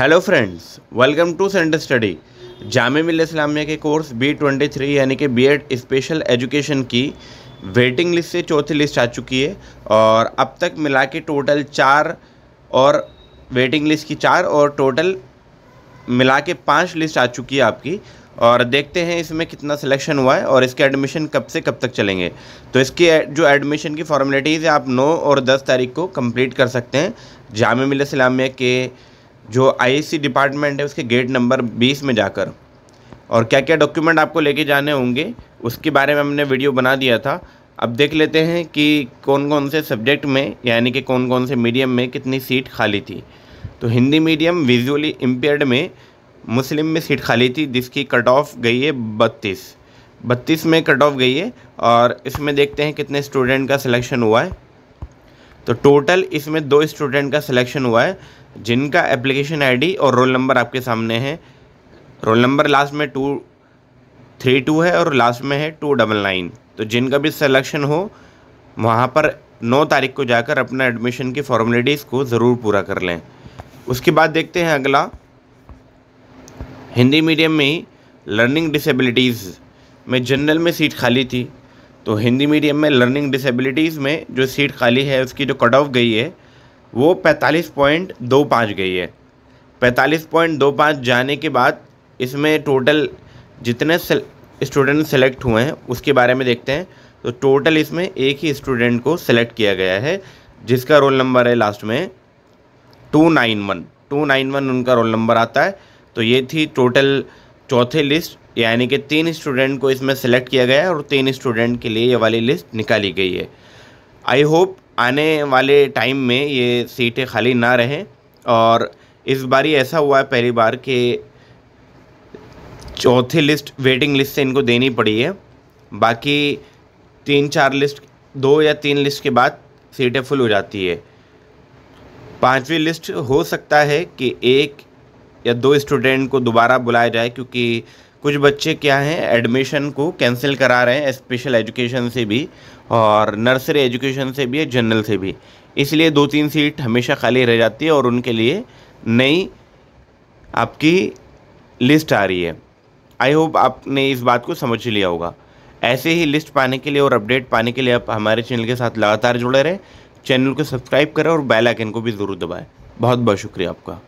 hello friends welcome to centre study Jamia Islamia के course B twenty three यानी कि B Ed special education की waiting list से चौथी लिस्ट आ चुकी है और अब तक मिला के टोटल चार और वेटिंग लिस्ट की चार और टोटल मिला के पाँच लिस्ट आ चुकी है आपकी और देखते हैं इसमें कितना सिलेक्शन हुआ है और इसके एडमिशन कब से कब तक चलेंगे तो इसकी जो एडमिशन की फॉर्मेलिटीज़ है आप 9 और 10 तारीख को कंप्लीट कर सकते हैं जाम इस्लामिया के जो आईएससी डिपार्टमेंट है उसके गेट नंबर 20 में जाकर और क्या क्या डॉक्यूमेंट आपको लेके जाने होंगे उसके बारे में हमने वीडियो बना दिया था अब देख लेते हैं कि कौन कौन से सब्जेक्ट में यानी कि कौन कौन से मीडियम में कितनी सीट खाली थी तो हिंदी मीडियम विजुअली इम्पेयर्ड में मुस्लिम में सीट खाली थी जिसकी कट ऑफ गई है बत्तीस बत्तीस में कट ऑफ गई है और इसमें देखते हैं कितने स्टूडेंट का सिलेक्शन हुआ है तो टोटल इसमें दो स्टूडेंट का सिलेक्शन हुआ है जिनका एप्लीकेशन आईडी और रोल नंबर आपके सामने है रोल नंबर लास्ट में टू थ्री टू है और लास्ट में है टू डबल नाइन तो जिनका भी सिलेक्शन हो वहाँ पर नौ तारीख को जाकर अपना एडमिशन की फॉर्मेलिटीज़ को ज़रूर पूरा कर लें उसके बाद देखते हैं अगला हिंदी मीडियम में ही लर्निंग डिसेबिलिटीज़ में जनरल में सीट खाली थी तो हिंदी मीडियम में लर्निंग डिसेबिलिटीज़ में जो सीट खाली है उसकी जो कट ऑफ गई है वो पैंतालीस पॉइंट दो पाँच गई है पैंतालीस पॉइंट दो पाँच जाने के बाद इसमें टोटल जितने स्टूडेंट सेलेक्ट हुए हैं उसके बारे में देखते हैं तो टोटल इसमें एक ही स्टूडेंट को सेलेक्ट किया गया है जिसका रोल नंबर है लास्ट में two nine one two nine one उनका रोल नंबर आता है तो ये थी टोटल चौथे लिस्ट यानी कि तीन स्टूडेंट को इसमें सेलेक्ट किया गया है और तीन स्टूडेंट के लिए ये वाली लिस्ट निकाली गई है आई होप आने वाले टाइम में ये सीटें खाली ना रहें और इस बार ही ऐसा हुआ है पहली बार कि चौथी लिस्ट वेटिंग लिस्ट से इनको देनी पड़ी है बाकी तीन चार लिस्ट दो या तीन लिस्ट के बाद सीटें फुल हो जाती है पांचवी लिस्ट हो सकता है कि एक या दो स्टूडेंट को दोबारा बुलाया जाए क्योंकि कुछ बच्चे क्या हैं एडमिशन को कैंसिल करा रहे हैं स्पेशल एजुकेशन से भी और नर्सरी एजुकेशन से भी या जनरल से भी इसलिए दो तीन सीट हमेशा खाली रह जाती है और उनके लिए नई आपकी लिस्ट आ रही है आई होप आपने इस बात को समझ लिया होगा ऐसे ही लिस्ट पाने के लिए और अपडेट पाने के लिए आप हमारे चैनल के साथ लगातार जुड़े रहें चैनल को सब्सक्राइब करें और बेल आइकन को भी ज़रूर दबाएं बहुत बहुत शुक्रिया आपका